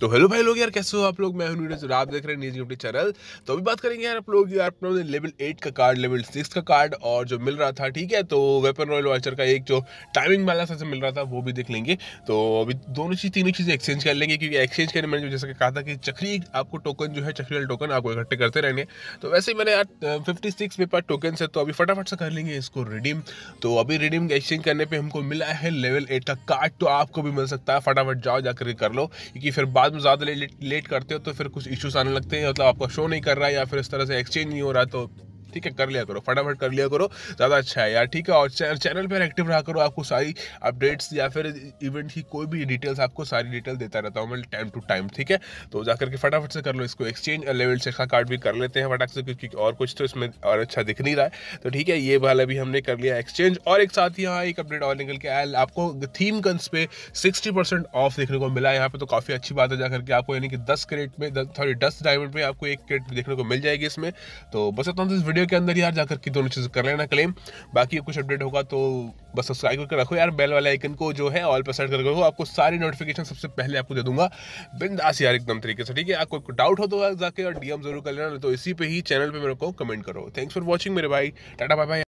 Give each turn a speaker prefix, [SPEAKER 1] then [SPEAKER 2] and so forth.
[SPEAKER 1] तो हेलो भाई लोग यार कैसे हो आप लोग मैं हूं तो आप देख रहे हैं न्यूज यूट्यूब चैनल तो अभी बात करेंगे यार आप लोग यार अपने लेवल एट का कार्ड लेवल सिक्स का कार्ड और जो मिल रहा था ठीक है तो वेपन रॉयल वाचर का एक जो टाइमिंग वाला सबसे मिल रहा था वो भी देख लेंगे तो अभी दोनों चीज़ तीनों चीज़ें एक्सचेंज कर लेंगे क्योंकि एक्सचेंज करने मैंने जैसे कहा था कि चक्री आपको टोकन जो है चक्री वाले टोकन आपको इकट्ठे करते रहेंगे तो वैसे ही मैंने यार फिफ्टी सिक्स पेपर टोकन है तो अभी फटाफट से कर लेंगे इसको रिडीम तो अभी रिडीम एक्सचेंज करने पर हमको मिला है लेवल एट का कार्ड तो आपको भी मिल सकता है फटाफट जाओ जाकर कर लो क्योंकि फिर बात बाद में ज़्यादा लेट, करते हो तो फिर कुछ इश्यूज आने लगते हैं मतलब आपका शो नहीं कर रहा है या फिर इस तरह से एक्सचेंज नहीं हो रहा तो ठीक है कर लिया करो फटाफट कर लिया करो ज़्यादा अच्छा है यार ठीक है और चैनल पर एक्टिव रहा करो आपको सारी अपडेट्स या फिर इवेंट की कोई भी डिटेल्स आपको सारी डिटेल देता रहता हूँ मैं टाइम टू टाइम ठीक है तो जा करके फटाफट से कर लो इसको एक्सचेंज लेवल से कार्ड अच्छा भी कर लेते हैं फटाक से क्योंकि और कुछ तो इसमें और अच्छा दिख नहीं रहा है तो ठीक है ये वाला भी हमने कर लिया एक्सचेंज और एक साथ यहाँ एक अपडेट और निकल के आया आपको थीम गन्स पे सिक्सटी परसेंट ऑफ देखने को मिला है यहाँ पे तो काफ़ी अच्छी बात है जा करके आपको यानी कि दस क्रेट में सॉरी दस डायमंड में आपको एक क्रेट देखने को मिल जाएगी इसमें तो बस इतना इस वीडियो हफ्ते के अंदर यार जाकर के दोनों चीज़ कर लेना क्लेम बाकी कुछ अपडेट होगा तो बस सब्सक्राइब करके रखो यार बेल वाले आइकन को जो है ऑल पर सेट करके रखो आपको सारी नोटिफिकेशन सबसे पहले आपको दे दूंगा बिंदास यार एकदम तरीके से ठीक है आपको डाउट हो तो जाकर डीएम जरूर कर लेना तो इसी पे ही चैनल पे मेरे को कमेंट करो थैंक्स फॉर वॉचिंग मेरे भाई टाटा बाय बाय